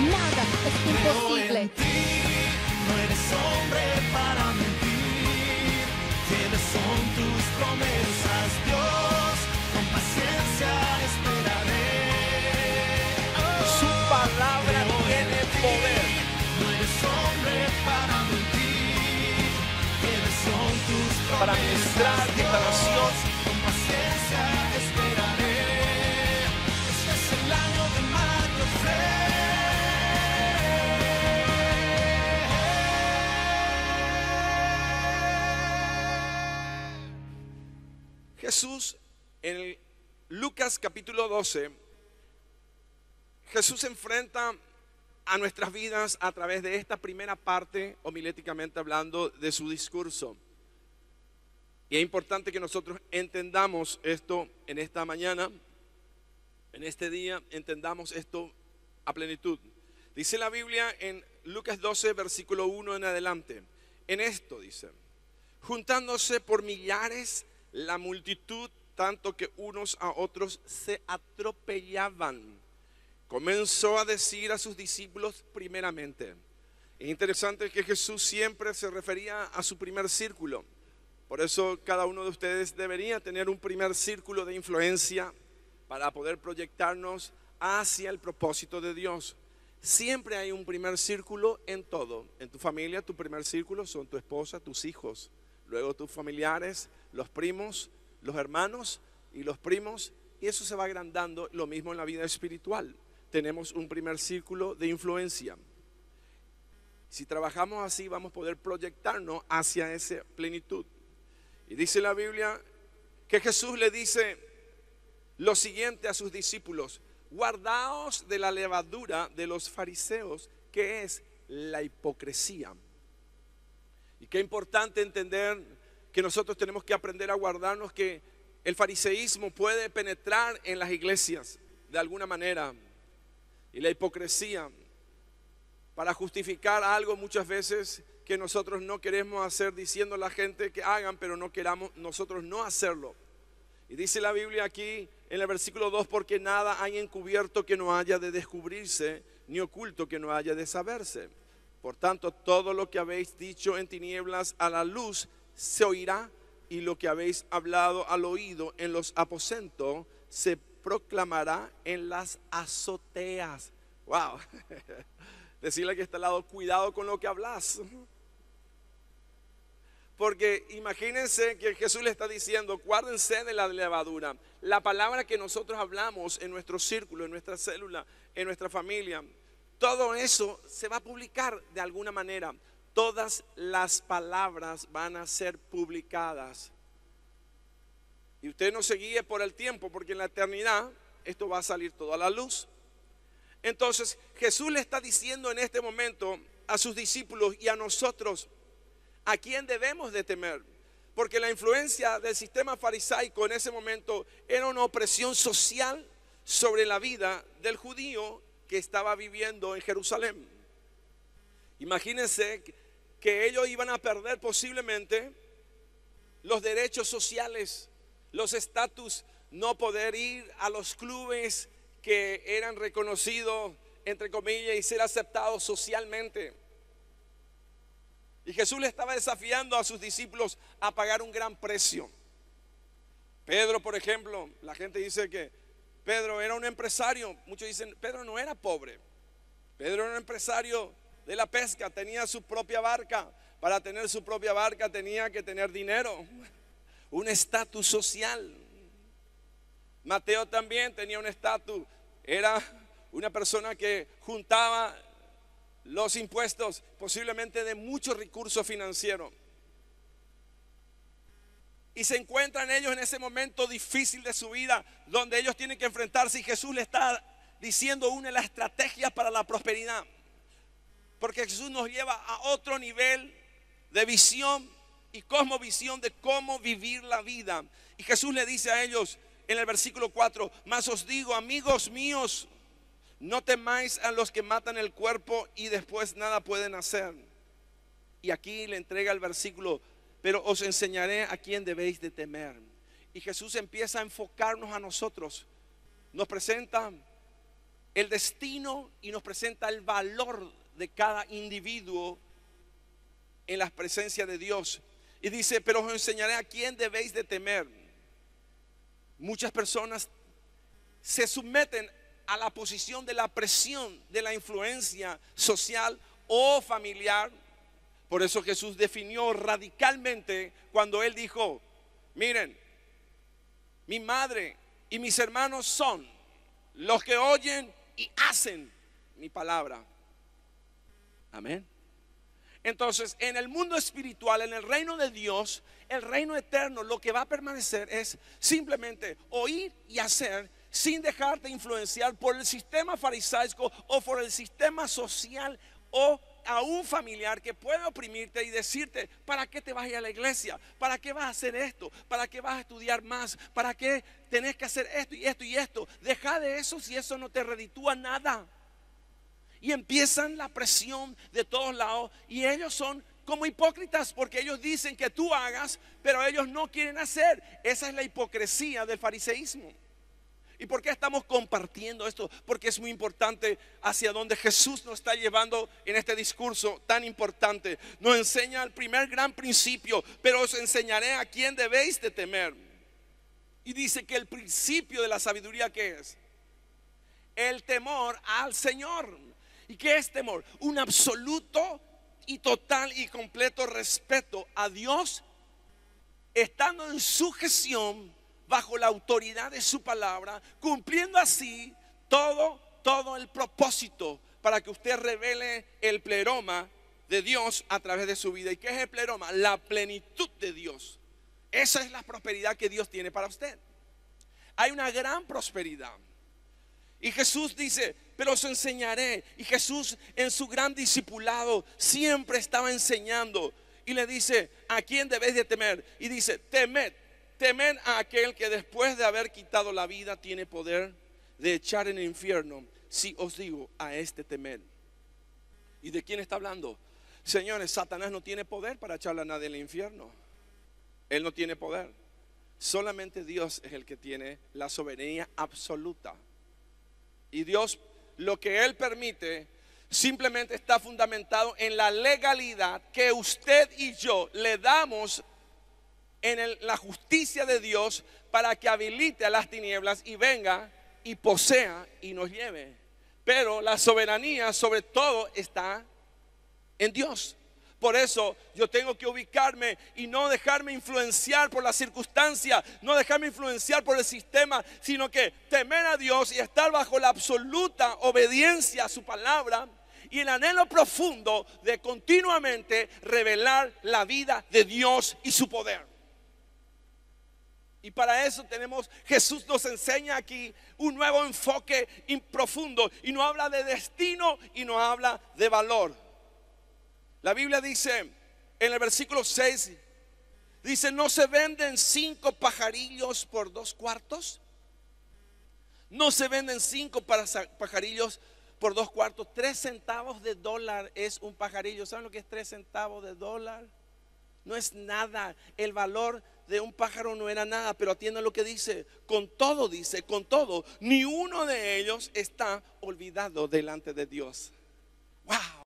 nada es imposible. no eres hombre para mentir, tienes son tus promesas, Dios, con paciencia esperaré. Su palabra tiene poder. No eres hombre para mentir, tienes son tus promesas. Para Jesús, en Lucas capítulo 12, Jesús enfrenta a nuestras vidas a través de esta primera parte, homiléticamente hablando, de su discurso. Y es importante que nosotros entendamos esto en esta mañana, en este día, entendamos esto a plenitud. Dice la Biblia en Lucas 12, versículo 1 en adelante. En esto dice, juntándose por millares la multitud, tanto que unos a otros se atropellaban. Comenzó a decir a sus discípulos primeramente. Es interesante que Jesús siempre se refería a su primer círculo. Por eso cada uno de ustedes debería tener un primer círculo de influencia para poder proyectarnos hacia el propósito de Dios. Siempre hay un primer círculo en todo. En tu familia, tu primer círculo son tu esposa, tus hijos, luego tus familiares, los primos, los hermanos y los primos, y eso se va agrandando, lo mismo en la vida espiritual. Tenemos un primer círculo de influencia. Si trabajamos así, vamos a poder proyectarnos hacia esa plenitud. Y dice la Biblia que Jesús le dice lo siguiente a sus discípulos, guardaos de la levadura de los fariseos, que es la hipocresía. Y qué importante entender que nosotros tenemos que aprender a guardarnos que el fariseísmo puede penetrar en las iglesias de alguna manera. Y la hipocresía para justificar algo muchas veces que nosotros no queremos hacer diciendo a la gente que hagan, pero no queramos nosotros no hacerlo. Y dice la Biblia aquí en el versículo 2, porque nada hay encubierto que no haya de descubrirse, ni oculto que no haya de saberse. Por tanto, todo lo que habéis dicho en tinieblas a la luz se oirá y lo que habéis hablado al oído en los aposentos se proclamará en las azoteas. Wow. Decirle que está al lado, cuidado con lo que hablas. Porque imagínense que Jesús le está diciendo, guárdense de la levadura. La palabra que nosotros hablamos en nuestro círculo, en nuestra célula, en nuestra familia, todo eso se va a publicar de alguna manera. Todas las palabras van a ser publicadas. Y usted no se guíe por el tiempo, porque en la eternidad esto va a salir todo a la luz. Entonces Jesús le está diciendo en este momento a sus discípulos y a nosotros, ¿a quién debemos de temer? Porque la influencia del sistema farisaico en ese momento era una opresión social sobre la vida del judío que estaba viviendo en Jerusalén. Imagínense que ellos iban a perder posiblemente los derechos sociales, los estatus, no poder ir a los clubes que eran reconocidos, entre comillas, y ser aceptados socialmente. Y Jesús le estaba desafiando a sus discípulos a pagar un gran precio. Pedro, por ejemplo, la gente dice que Pedro era un empresario. Muchos dicen, Pedro no era pobre. Pedro era un empresario de la pesca, tenía su propia barca. Para tener su propia barca tenía que tener dinero, un estatus social. Mateo también tenía un estatus, era una persona que juntaba los impuestos, posiblemente de muchos recursos financieros y se encuentran ellos en ese momento difícil de su vida, donde ellos tienen que enfrentarse y Jesús le está diciendo una de las para la prosperidad. Porque Jesús nos lleva a otro nivel de visión y cosmovisión de cómo vivir la vida. Y Jesús le dice a ellos en el versículo 4, mas os digo, amigos míos, no temáis a los que matan el cuerpo y después nada pueden hacer. Y aquí le entrega el versículo pero os enseñaré a quién debéis de temer. Y Jesús empieza a enfocarnos a nosotros. Nos presenta el destino y nos presenta el valor de cada individuo en la presencia de Dios. Y dice, pero os enseñaré a quién debéis de temer. Muchas personas se someten a la posición de la presión, de la influencia social o familiar por eso Jesús definió radicalmente cuando él dijo, miren, mi madre y mis hermanos son los que oyen y hacen mi palabra. Amén. Entonces, en el mundo espiritual, en el reino de Dios, el reino eterno, lo que va a permanecer es simplemente oír y hacer sin dejarte influenciar por el sistema farisaico o por el sistema social o a un familiar que puede oprimirte y decirte, ¿para qué te vas a ir a la iglesia? ¿Para qué vas a hacer esto? ¿Para qué vas a estudiar más? ¿Para qué tenés que hacer esto y esto y esto? Deja de eso si eso no te reditúa nada. Y empiezan la presión de todos lados y ellos son como hipócritas porque ellos dicen que tú hagas, pero ellos no quieren hacer. Esa es la hipocresía del fariseísmo. ¿Y por qué estamos compartiendo esto? Porque es muy importante hacia donde Jesús nos está llevando en este discurso tan importante. Nos enseña el primer gran principio, pero os enseñaré a quién debéis de temer. Y dice que el principio de la sabiduría que es el temor al Señor. ¿Y qué es temor? Un absoluto y total y completo respeto a Dios estando en sujeción bajo la autoridad de su palabra, cumpliendo así todo, todo el propósito para que usted revele el pleroma de Dios a través de su vida. ¿Y qué es el pleroma? La plenitud de Dios. Esa es la prosperidad que Dios tiene para usted. Hay una gran prosperidad. Y Jesús dice, pero os enseñaré. Y Jesús en su gran discipulado siempre estaba enseñando. Y le dice, ¿a quién debéis de temer? Y dice, temed Temen a aquel que después de haber quitado la vida tiene poder de echar en el infierno. Si os digo, a este temer. ¿Y de quién está hablando? Señores, Satanás no tiene poder para echarle a nadie en el infierno. Él no tiene poder. Solamente Dios es el que tiene la soberanía absoluta. Y Dios, lo que Él permite, simplemente está fundamentado en la legalidad que usted y yo le damos en la justicia de Dios para que habilite a las tinieblas y venga y posea y nos lleve. Pero la soberanía sobre todo está en Dios. Por eso yo tengo que ubicarme y no dejarme influenciar por la circunstancia no dejarme influenciar por el sistema, sino que temer a Dios y estar bajo la absoluta obediencia a su palabra y el anhelo profundo de continuamente revelar la vida de Dios y su poder. Y para eso tenemos, Jesús nos enseña aquí un nuevo enfoque profundo y no habla de destino y no habla de valor. La Biblia dice en el versículo 6, dice, ¿no se venden cinco pajarillos por dos cuartos? ¿No se venden cinco pajarillos por dos cuartos? Tres centavos de dólar es un pajarillo. ¿Saben lo que es tres centavos de dólar? No es nada. El valor de un pájaro no era nada, pero atienda lo que dice. Con todo dice, con todo, ni uno de ellos está olvidado delante de Dios. ¡Wow!